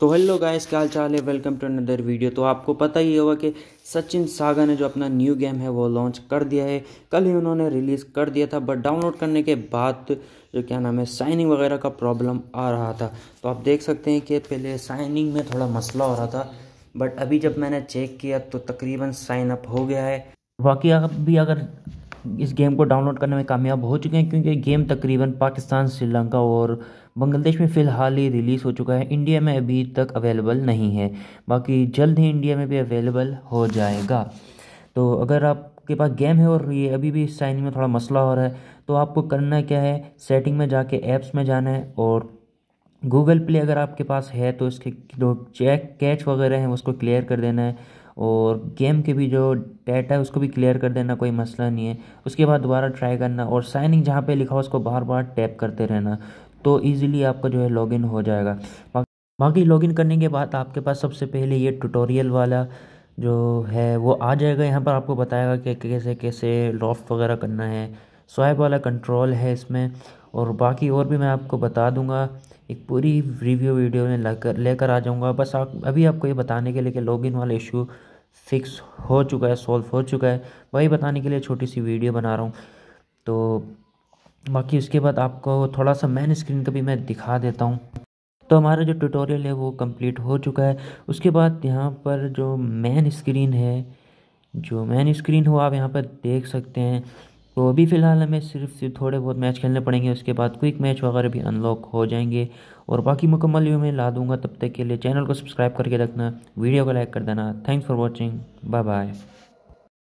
तो hello guys क्या हाल चाल है वेलकम टू अनदर वीडियो तो आपको पता ही होगा कि सचिन सागा ने जो अपना न्यू गेम है वो लॉन्च कर दिया है कल ही उन्होंने रिलीज़ कर दिया था बट डाउनलोड करने के बाद जो क्या नाम है साइनिंग वगैरह का प्रॉब्लम आ रहा था तो आप देख सकते हैं कि पहले साइनिंग में थोड़ा मसला हो रहा था बट अभी जब मैंने चेक किया तो तकरीबन साइन अप हो गया है बाकी भी अगर इस गेम को डाउनलोड करने में कामयाब हो चुके हैं क्योंकि गेम तकरीबन पाकिस्तान श्रीलंका और बांग्लादेश में फ़िलहाल ही रिलीज़ हो चुका है इंडिया में अभी तक अवेलेबल नहीं है बाकी जल्द ही इंडिया में भी अवेलेबल हो जाएगा तो अगर आपके पास गेम है और ये अभी भी साइनिंग में थोड़ा मसला हो रहा है तो आपको करना क्या है सेटिंग में जाके ऐप्स में जाना है और गूगल प्ले अगर आपके पास है तो इसके जो चेक कैच वगैरह हैं उसको क्लियर कर देना है और गेम के भी जो डाटा है उसको भी क्लियर कर देना कोई मसला नहीं है उसके बाद दोबारा ट्राई करना और साइनिंग जहाँ पे लिखा हो उसको बार बार टैप करते रहना तो ईज़िली आपका जो है लॉगिन हो जाएगा बाकी लॉगिन करने के बाद आपके पास सबसे पहले ये ट्यूटोरियल वाला जो है वो आ जाएगा यहाँ पर आपको बताएगा कि कैसे कैसे लॉफ्ट वगैरह करना है स्वाइप वाला कंट्रोल है इसमें और बाकी और भी मैं आपको बता दूंगा एक पूरी रिव्यू वीडियो में लेकर लेकर आ जाऊंगा बस आप अभी आपको ये बताने के लिए कि लॉगिन वाला इशू फिक्स हो चुका है सॉल्व हो चुका है वही बताने के लिए छोटी सी वीडियो बना रहा हूँ तो बाकी उसके बाद आपको थोड़ा सा मैन स्क्रीन का भी मैं दिखा देता हूँ तो हमारा जो ट्यूटोरियल है वो कंप्लीट हो चुका है उसके बाद यहाँ पर जो मेन स्क्रीन है जो मैन स्क्रीन हो आप यहाँ पर देख सकते हैं तो अभी फ़िलहाल हमें सिर्फ थोड़े बहुत मैच खेलने पड़ेंगे उसके बाद क्विक मैच वगैरह भी अनलॉक हो जाएंगे और बाकी मुकम्मल व्यू में ला दूंगा तब तक के लिए चैनल को सब्सक्राइब करके रखना वीडियो को लाइक कर देना thanks for watching bye bye